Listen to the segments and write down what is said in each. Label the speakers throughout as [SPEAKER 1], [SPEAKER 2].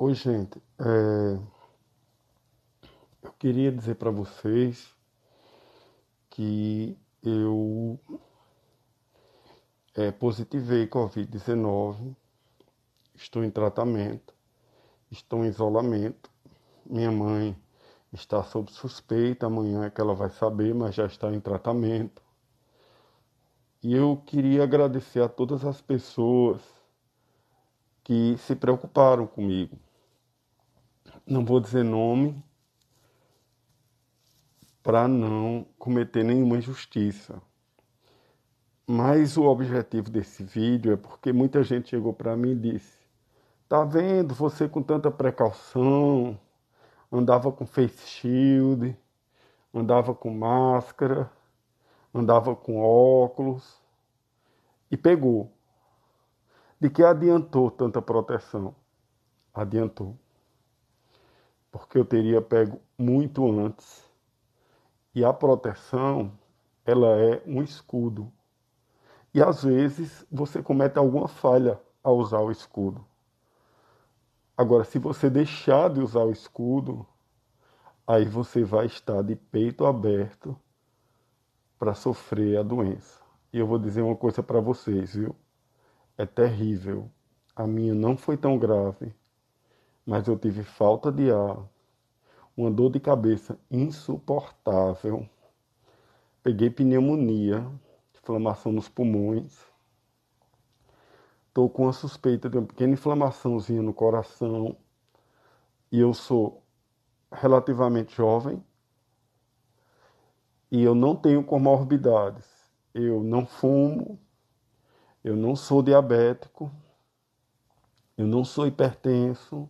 [SPEAKER 1] Oi, gente. É... Eu queria dizer para vocês que eu é, positivei Covid-19, estou em tratamento, estou em isolamento. Minha mãe está sob suspeita, amanhã é que ela vai saber, mas já está em tratamento. E eu queria agradecer a todas as pessoas que se preocuparam comigo não vou dizer nome, para não cometer nenhuma injustiça. Mas o objetivo desse vídeo é porque muita gente chegou para mim e disse: "Tá vendo, você com tanta precaução, andava com face shield, andava com máscara, andava com óculos e pegou. De que adiantou tanta proteção? Adiantou porque eu teria pego muito antes. E a proteção, ela é um escudo. E às vezes você comete alguma falha ao usar o escudo. Agora, se você deixar de usar o escudo, aí você vai estar de peito aberto para sofrer a doença. E eu vou dizer uma coisa para vocês, viu? É terrível. A minha não foi tão grave, mas eu tive falta de ar, uma dor de cabeça insuportável. Peguei pneumonia, inflamação nos pulmões. Estou com a suspeita de uma pequena inflamaçãozinha no coração. E eu sou relativamente jovem. E eu não tenho comorbidades. Eu não fumo. Eu não sou diabético. Eu não sou hipertenso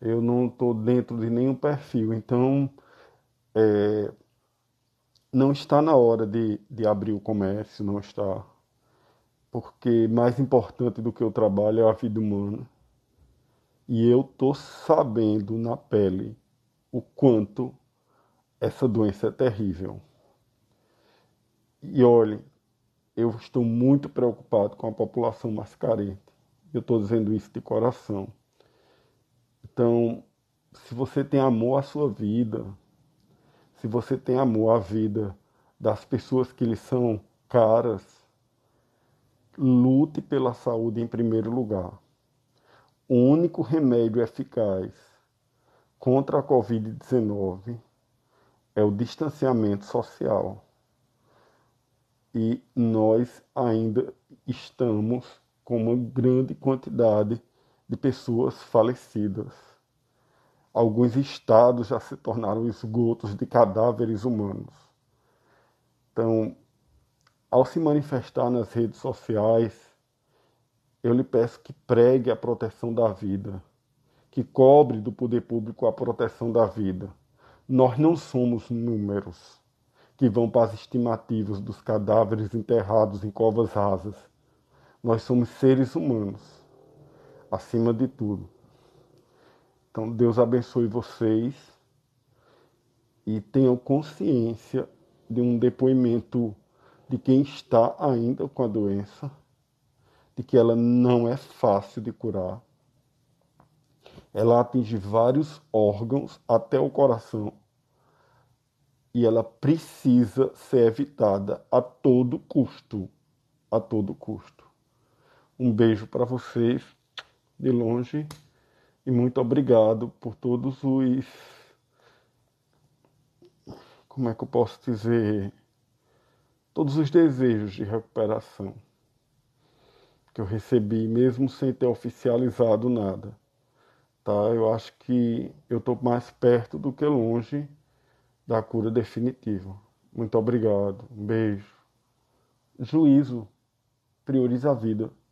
[SPEAKER 1] eu não estou dentro de nenhum perfil, então é, não está na hora de, de abrir o comércio, não está. Porque mais importante do que o trabalho é a vida humana. E eu estou sabendo na pele o quanto essa doença é terrível. E olhe, eu estou muito preocupado com a população mais carente. Eu estou dizendo isso de coração. Então, se você tem amor à sua vida, se você tem amor à vida das pessoas que lhe são caras, lute pela saúde em primeiro lugar. O único remédio eficaz contra a Covid-19 é o distanciamento social. E nós ainda estamos com uma grande quantidade de pessoas falecidas alguns estados já se tornaram esgotos de cadáveres humanos. Então, ao se manifestar nas redes sociais, eu lhe peço que pregue a proteção da vida, que cobre do poder público a proteção da vida. Nós não somos números que vão para as estimativas dos cadáveres enterrados em covas rasas. Nós somos seres humanos, acima de tudo. Então, Deus abençoe vocês e tenham consciência de um depoimento de quem está ainda com a doença, de que ela não é fácil de curar. Ela atinge vários órgãos, até o coração, e ela precisa ser evitada a todo custo, a todo custo. Um beijo para vocês de longe. E muito obrigado por todos os. Como é que eu posso dizer? Todos os desejos de recuperação que eu recebi, mesmo sem ter oficializado nada. Tá? Eu acho que eu estou mais perto do que longe da cura definitiva. Muito obrigado. Um beijo. Juízo. Prioriza a vida.